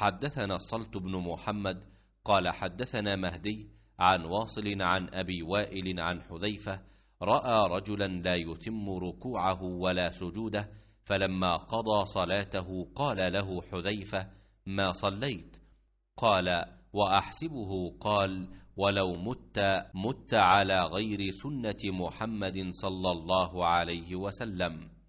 حدثنا صلت بن محمد قال حدثنا مهدي عن واصل عن أبي وائل عن حذيفة رأى رجلا لا يتم ركوعه ولا سجوده فلما قضى صلاته قال له حذيفة ما صليت قال وأحسبه قال ولو مت مت على غير سنة محمد صلى الله عليه وسلم